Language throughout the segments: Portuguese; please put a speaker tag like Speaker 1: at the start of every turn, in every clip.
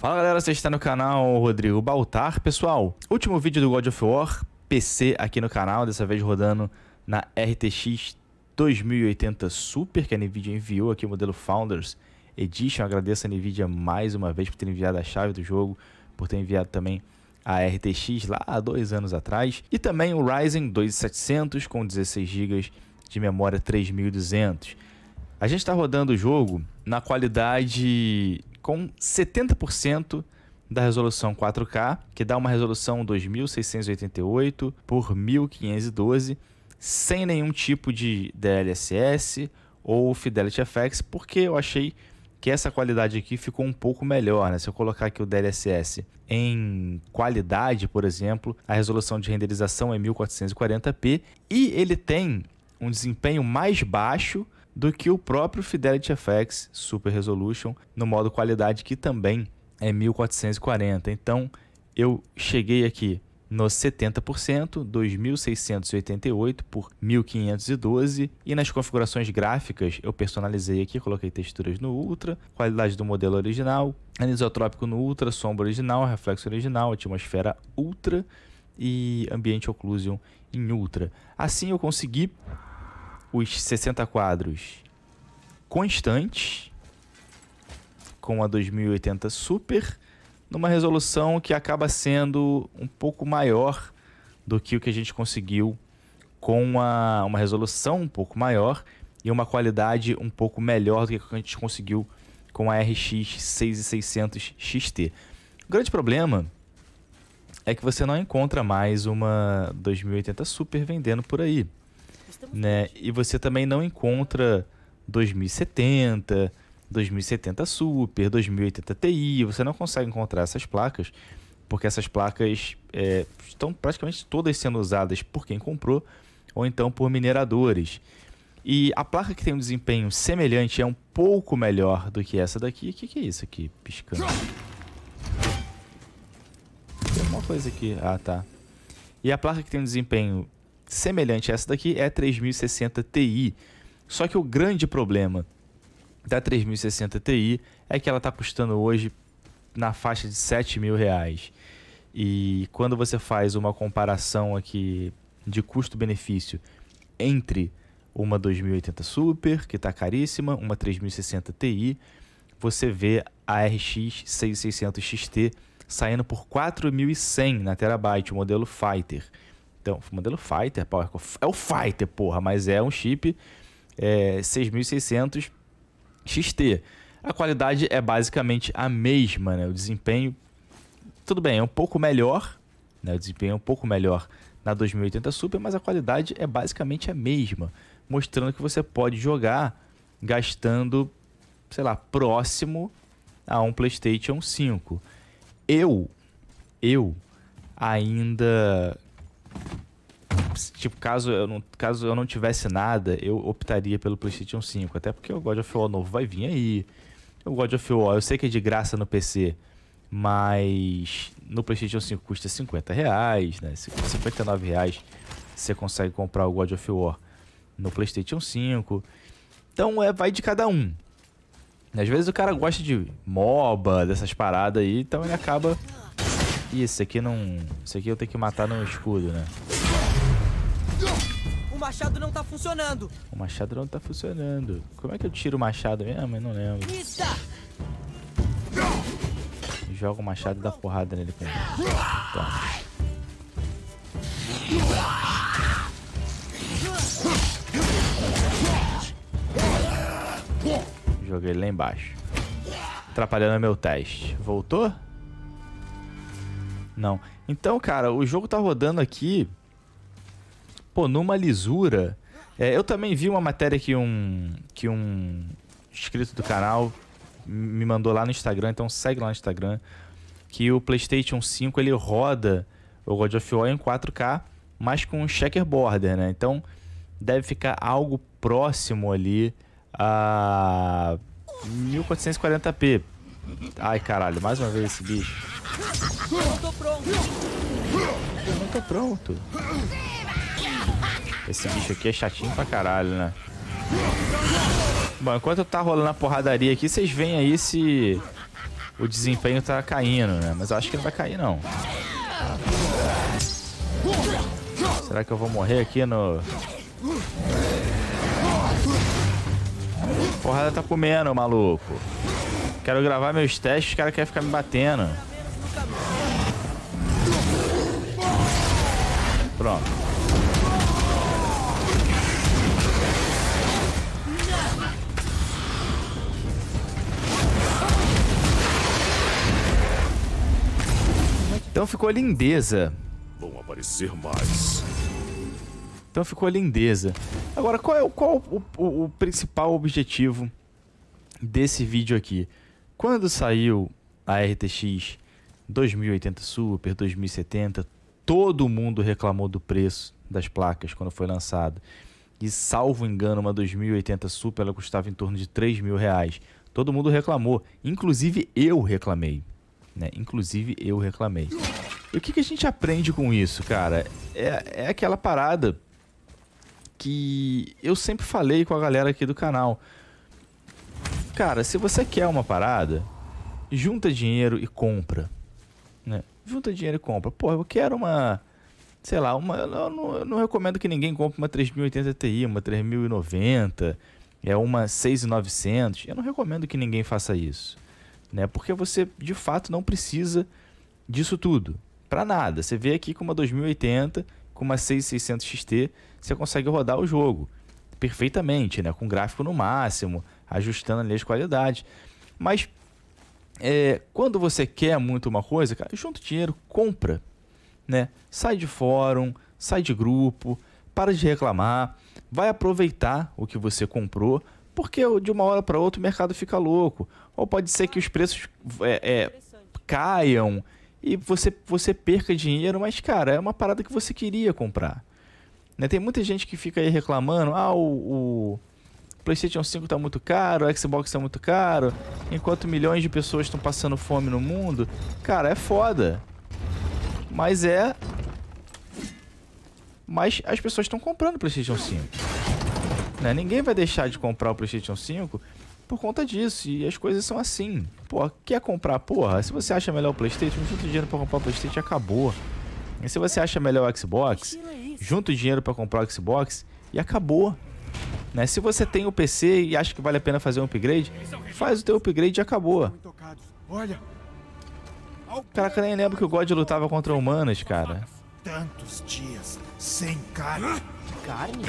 Speaker 1: Fala galera, você está no canal Rodrigo Baltar. Pessoal, último vídeo do God of War PC aqui no canal, dessa vez rodando na RTX 2080 Super que a NVIDIA enviou aqui, o modelo Founders Edition. agradeço a NVIDIA mais uma vez por ter enviado a chave do jogo, por ter enviado também a RTX lá há dois anos atrás. E também o Ryzen 2700 com 16 GB de memória 3200. A gente está rodando o jogo na qualidade com 70% da resolução 4K, que dá uma resolução 2688 por 1512, sem nenhum tipo de DLSS ou Fidelity FX, porque eu achei que essa qualidade aqui ficou um pouco melhor, né? Se eu colocar aqui o DLSS em qualidade, por exemplo, a resolução de renderização é 1440p e ele tem um desempenho mais baixo do que o próprio Fidelity FX Super Resolution no modo qualidade, que também é 1440. Então eu cheguei aqui nos 70%, 2688 por 1512, e nas configurações gráficas eu personalizei aqui, coloquei texturas no ultra, qualidade do modelo original, anisotrópico no ultra, sombra original, reflexo original, atmosfera ultra e ambiente occlusion em ultra. Assim eu consegui os 60 quadros constantes com a 2080 Super numa resolução que acaba sendo um pouco maior do que o que a gente conseguiu com uma, uma resolução um pouco maior e uma qualidade um pouco melhor do que a gente conseguiu com a RX 6600 XT. O grande problema é que você não encontra mais uma 2080 Super vendendo por aí né? E você também não encontra 2070, 2070 Super, 2080 Ti, você não consegue encontrar essas placas, porque essas placas é, estão praticamente todas sendo usadas por quem comprou ou então por mineradores. E a placa que tem um desempenho semelhante é um pouco melhor do que essa daqui. O que, que é isso aqui piscando? Tem alguma coisa aqui. Ah, tá. E a placa que tem um desempenho semelhante a essa daqui é a 3060 Ti. Só que o grande problema da 3060 Ti é que ela está custando hoje na faixa de 7 mil reais. E quando você faz uma comparação aqui de custo-benefício entre uma 2080 Super, que está caríssima, uma 3060 Ti, você vê a RX 6600 XT saindo por 4100 na Terabyte, o modelo Fighter. Então, modelo Fighter, Power É o Fighter, porra, mas é um chip é, 6600 XT. A qualidade é basicamente a mesma, né? O desempenho, tudo bem, é um pouco melhor, né? O desempenho é um pouco melhor na 2080 Super, mas a qualidade é basicamente a mesma, mostrando que você pode jogar gastando, sei lá, próximo a um PlayStation 5. Eu, eu ainda tipo, caso eu não, caso eu não tivesse nada, eu optaria pelo PlayStation 5. Até porque o God of War novo vai vir aí. O God of War, eu sei que é de graça no PC, mas no PlayStation 5 custa 50 reais, né? 59 reais você consegue comprar o God of War no PlayStation 5. Então é, vai de cada um. Às vezes o cara gosta de MOBA, dessas paradas aí, então ele acaba. Ih, esse aqui não. Esse aqui eu tenho que matar no escudo, né? machado não tá funcionando. O machado não tá funcionando. Como é que eu tiro o machado mesmo? Eu não lembro. Isso. Joga o machado da porrada nele. Com... Joguei ele lá embaixo. Atrapalhando meu teste. Voltou? Não. Então, cara, o jogo tá rodando aqui pô, numa lisura. É, eu também vi uma matéria que um, que um inscrito do canal me mandou lá no Instagram, então segue lá no Instagram, que o PlayStation 5 ele roda o God of War em 4K, mas com um né? Então deve ficar algo próximo ali a 1440p. Ai caralho, mais uma vez esse bicho. Eu não tô pronto. Eu não tô pronto. Esse bicho aqui é chatinho pra caralho, né? Bom, enquanto tá rolando a porradaria aqui, vocês veem aí se o desempenho tá caindo, né? Mas eu acho que não vai cair, não. Será que eu vou morrer aqui no... Porrada tá comendo, maluco. Quero gravar meus testes, os caras querem ficar me batendo. Pronto. Então ficou lindeza. Vão aparecer mais. Então ficou lindeza. Agora, qual é o, qual o, o, o principal objetivo desse vídeo aqui? Quando saiu a RTX 2080 Super, 2070, todo mundo reclamou do preço das placas quando foi lançado. E salvo engano, uma 2080 Super ela custava em torno de 3 mil reais. Todo mundo reclamou, inclusive eu reclamei. Né? Inclusive, eu reclamei. E o que, que a gente aprende com isso, cara? É, é aquela parada que eu sempre falei com a galera aqui do canal. Cara, se você quer uma parada, junta dinheiro e compra. Né? Junta dinheiro e compra. Pô, eu quero uma. Sei lá, uma. Eu não, eu não recomendo que ninguém compre uma 3080 Ti, uma 3090, é uma 6900. Eu não recomendo que ninguém faça isso né? Porque você de fato não precisa disso tudo, para nada. Você vê aqui com uma 2080, com uma 6600 XT, você consegue rodar o jogo perfeitamente, né? Com gráfico no máximo, ajustando ali as qualidades. Mas é, quando você quer muito uma coisa, cara, junta dinheiro, compra, né? Sai de fórum, sai de grupo, para de reclamar, vai aproveitar o que você comprou, porque de uma hora para outra o mercado fica louco. Ou pode ser que os preços é, é, caiam e você, você perca dinheiro, mas, cara, é uma parada que você queria comprar. Né? Tem muita gente que fica aí reclamando, ah, o, o PlayStation 5 está muito caro, o Xbox está muito caro, enquanto milhões de pessoas estão passando fome no mundo. Cara, é foda. Mas é... Mas as pessoas estão comprando o PlayStation 5. Né? Ninguém vai deixar de comprar o PlayStation 5 por conta disso. E as coisas são assim. Pô, quer comprar? Porra, se você acha melhor o PlayStation, junta dinheiro para comprar o PlayStation acabou. E se você acha melhor o Xbox, é junta o dinheiro para comprar o Xbox e acabou. Né? Se você tem o PC e acha que vale a pena fazer um upgrade, faz o teu upgrade e acabou. Olha. Caraca, nem lembro que o God lutava contra humanas, cara. Tantos dias sem carne. Carne?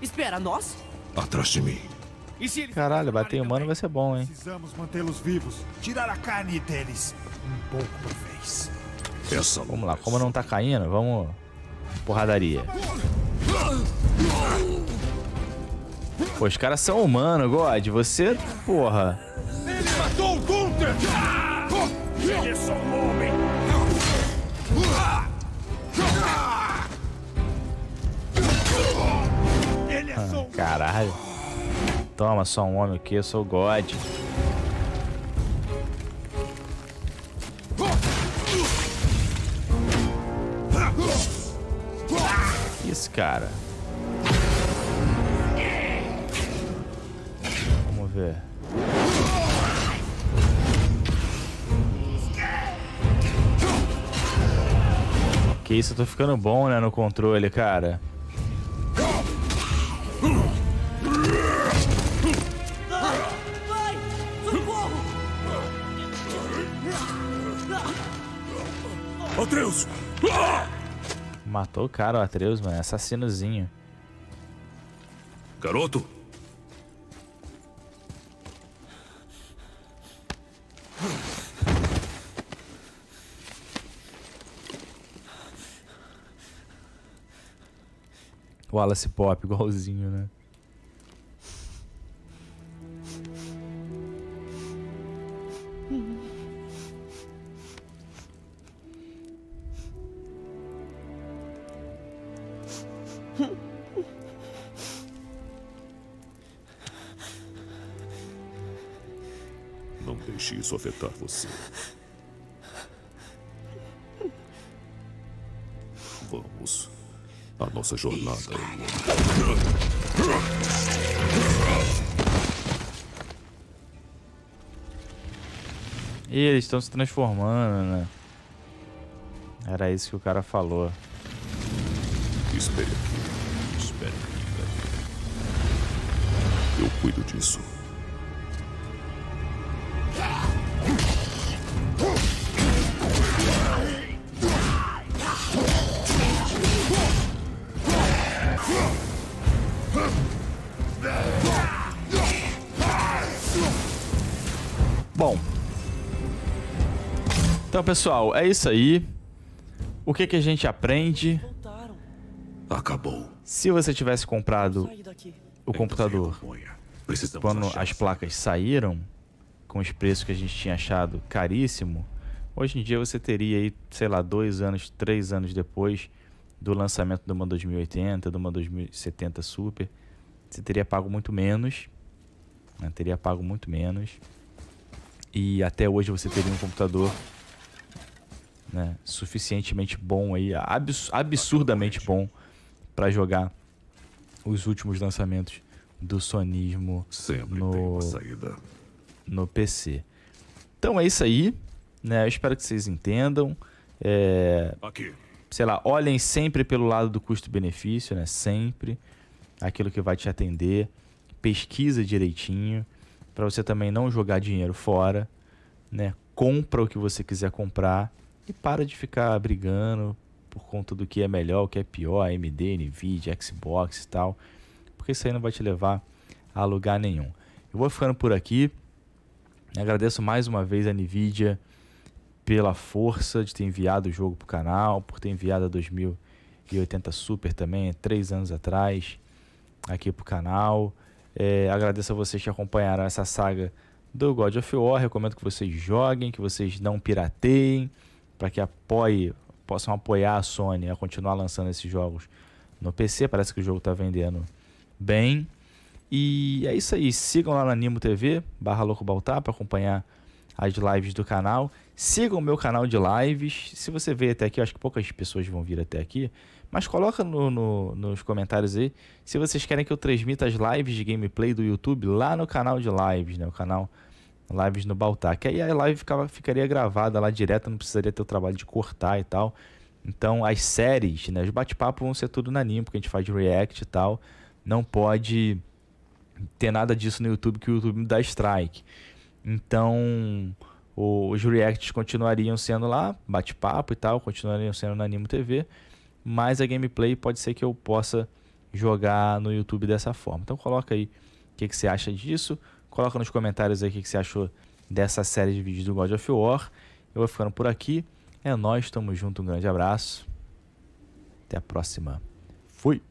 Speaker 1: Espera, nós? Atrás de mim. Caralho, bater humano vai ser bom, hein? Precisamos mantê-los vivos. Tirar a carne deles. Um pouco por vez. Essa vamos lá, como não tá caindo, vamos. Porradaria. Pô, os caras são humanos, God. Você, porra. Ele matou o Ele é só um homem! Ah! Caralho. Toma, só um homem aqui, eu sou o God. Isso, cara. Vamos ver. Que isso, eu tô ficando bom, né, no controle, cara. Atreus! Matou o cara, o Atreus, mano. Assassinozinho. Garoto! Wallace Pop, igualzinho, né? deixe isso afetar você. Vamos. A nossa jornada é longa. E eles estão se transformando, né? Era isso que o cara falou. Espere aqui. Espere aqui. Eu cuido disso. Então, pessoal, é isso aí. O que, que a gente aprende? Acabou. Se você tivesse comprado o computador quando as placas saíram, com os preços que a gente tinha achado caríssimo, hoje em dia você teria aí, sei lá, dois anos, três anos depois do lançamento de uma 2080, de uma 2070 Super, você teria pago muito menos, né? teria pago muito menos, e até hoje você teria um computador né, suficientemente bom aí, abs absurdamente bom para jogar os últimos lançamentos do sonismo Sempre no no PC. Então é isso aí, né? Eu espero que vocês entendam. É, Aqui. Sei lá, olhem sempre pelo lado do custo-benefício, né? Sempre aquilo que vai te atender. Pesquisa direitinho para você também não jogar dinheiro fora, né? Compra o que você quiser comprar e para de ficar brigando por conta do que é melhor, o que é pior, AMD, Nvidia, Xbox e tal, porque isso aí não vai te levar a lugar nenhum. Eu vou ficando por aqui. Agradeço mais uma vez a Nvidia pela força de ter enviado o jogo para o canal, por ter enviado a 2080 Super também, três anos atrás, aqui para o canal. É, agradeço a vocês que acompanharam essa saga do God of War. Recomendo que vocês joguem, que vocês não pirateiem, para que apoie, possam apoiar a Sony a continuar lançando esses jogos no PC. Parece que o jogo está vendendo bem. E é isso aí. Sigam lá na Animo TV, barra Louco Baltar, para acompanhar as lives do canal. Sigam o meu canal de lives. Se você veio até aqui, acho que poucas pessoas vão vir até aqui. Mas coloca no, no, nos comentários aí se vocês querem que eu transmita as lives de gameplay do YouTube lá no canal de lives, né? O canal lives no Baltar. Que aí a live ficava, ficaria gravada lá direto, não precisaria ter o trabalho de cortar e tal. Então as séries, né, os bate-papos vão ser tudo na Nimo porque a gente faz react e tal. Não pode ter nada disso no YouTube, que o YouTube dá strike. Então os reacts continuariam sendo lá, bate-papo e tal, continuariam sendo na Animo TV, mas a gameplay pode ser que eu possa jogar no YouTube dessa forma. Então coloca aí o que, que você acha disso. Coloca nos comentários aí o que você achou dessa série de vídeos do God of War. Eu vou ficando por aqui. É nós, tamo junto, um grande abraço. Até a próxima. Fui!